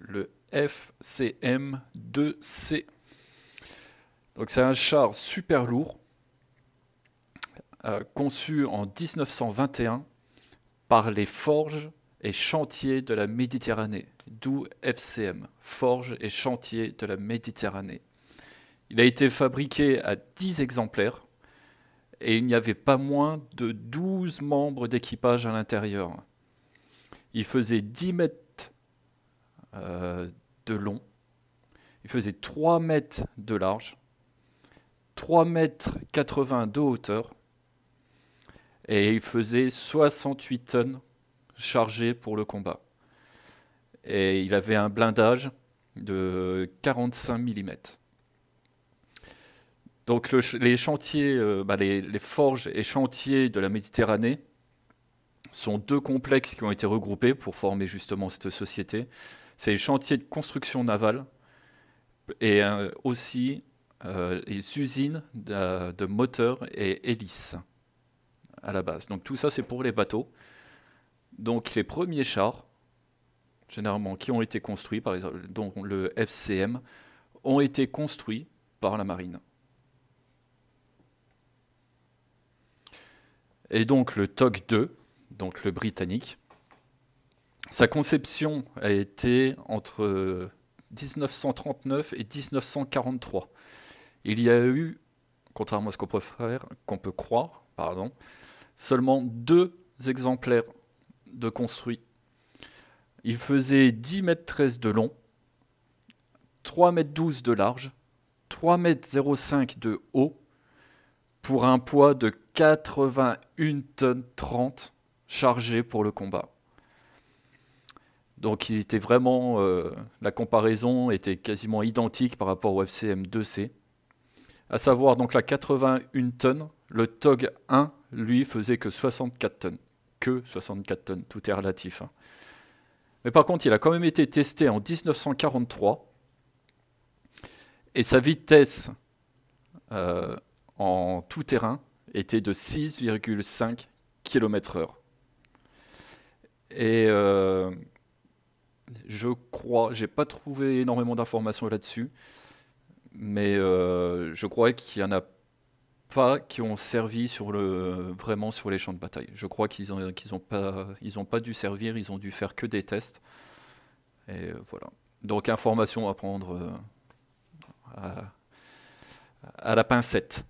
le FCM2C. Donc c'est un char super lourd, euh, conçu en 1921 par les forges et chantiers de la Méditerranée, d'où FCM, forges et chantiers de la Méditerranée. Il a été fabriqué à 10 exemplaires et il n'y avait pas moins de 12 membres d'équipage à l'intérieur. Il faisait 10 mètres euh, de long. Il faisait 3 mètres de large, 3 mètres 80 de hauteur, et il faisait 68 tonnes chargées pour le combat. Et il avait un blindage de 45 mm. Donc les chantiers, euh, bah, les, forges et chantiers de la Méditerranée sont deux complexes qui ont été regroupés pour former justement cette société. C'est les chantiers de construction navale et euh, aussi euh, les usines de, moteurs et hélices à la base. Donc tout ça, c'est pour les bateaux. Donc les premiers chars, généralement, qui ont été construits, par exemple, donc le FCM, ont été construits par la marine. Et donc le TOC 2, donc le britannique, sa conception a été entre 1939 et 1943. Il y a eu, contrairement à ce qu'on peut croire, pardon, seulement deux exemplaires de construits. Il faisait 10 mètres 13 de long, 3 mètres 12 de large, 3 mètres 05 de haut, pour un poids de 81 tonnes 30 chargé pour le combat. Donc il était vraiment, euh, la comparaison était quasiment identique par rapport au FCM2C. À savoir donc la 81 tonnes, le TOG 1 lui faisait que 64 tonnes. Que 64 tonnes, tout est relatif. Hein. Mais par contre, il a quand même été testé en 1943 et sa vitesse euh, en tout terrain était de 6,5 km/h. Et euh, je crois, j'ai pas trouvé énormément d'informations là-dessus, mais euh, je crois qu'il y en a pas qui ont servi sur le, vraiment sur les champs de bataille. Je crois qu'ils n'ont ont pas, ils ont pas dû servir, ils ont dû faire que des tests. Et euh, voilà. Donc information à prendre euh, à la pincette.